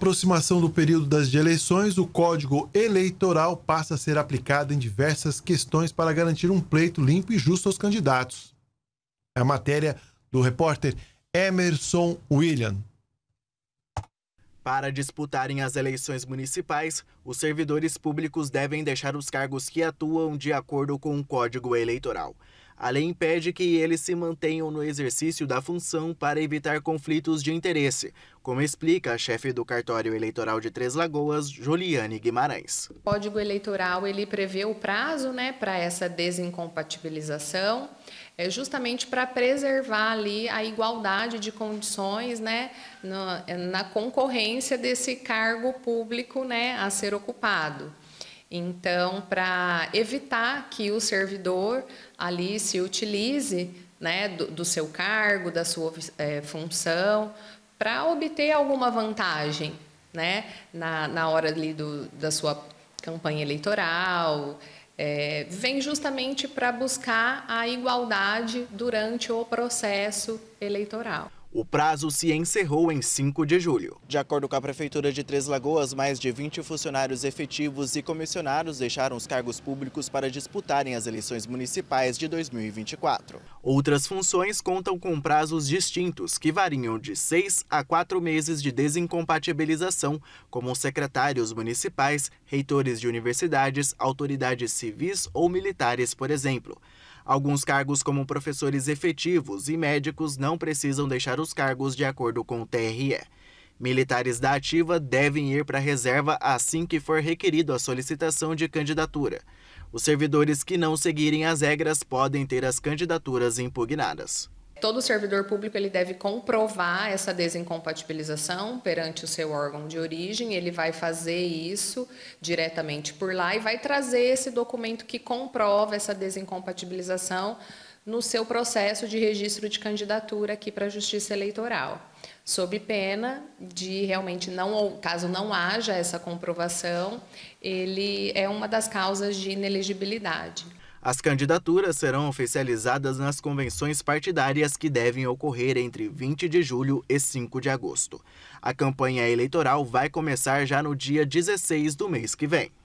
aproximação do período das eleições, o Código Eleitoral passa a ser aplicado em diversas questões para garantir um pleito limpo e justo aos candidatos. É a matéria do repórter Emerson William. Para disputarem as eleições municipais, os servidores públicos devem deixar os cargos que atuam de acordo com o Código Eleitoral. A lei impede que eles se mantenham no exercício da função para evitar conflitos de interesse, como explica a chefe do cartório eleitoral de Três Lagoas, Juliane Guimarães. O Código Eleitoral ele prevê o prazo, né, para essa desincompatibilização, é justamente para preservar ali a igualdade de condições, né, na, na concorrência desse cargo público, né, a ser ocupado. Então, para evitar que o servidor ali se utilize né, do, do seu cargo, da sua é, função, para obter alguma vantagem né, na, na hora ali do, da sua campanha eleitoral, é, vem justamente para buscar a igualdade durante o processo eleitoral. O prazo se encerrou em 5 de julho. De acordo com a Prefeitura de Três Lagoas, mais de 20 funcionários efetivos e comissionados deixaram os cargos públicos para disputarem as eleições municipais de 2024. Outras funções contam com prazos distintos, que variam de seis a quatro meses de desincompatibilização, como secretários municipais, reitores de universidades, autoridades civis ou militares, por exemplo. Alguns cargos, como professores efetivos e médicos, não precisam deixar os cargos de acordo com o TRE. Militares da ativa devem ir para a reserva assim que for requerido a solicitação de candidatura. Os servidores que não seguirem as regras podem ter as candidaturas impugnadas todo servidor público ele deve comprovar essa desincompatibilização perante o seu órgão de origem, ele vai fazer isso diretamente por lá e vai trazer esse documento que comprova essa desincompatibilização no seu processo de registro de candidatura aqui para a Justiça Eleitoral, sob pena de realmente não, caso não haja essa comprovação, ele é uma das causas de inelegibilidade. As candidaturas serão oficializadas nas convenções partidárias que devem ocorrer entre 20 de julho e 5 de agosto. A campanha eleitoral vai começar já no dia 16 do mês que vem.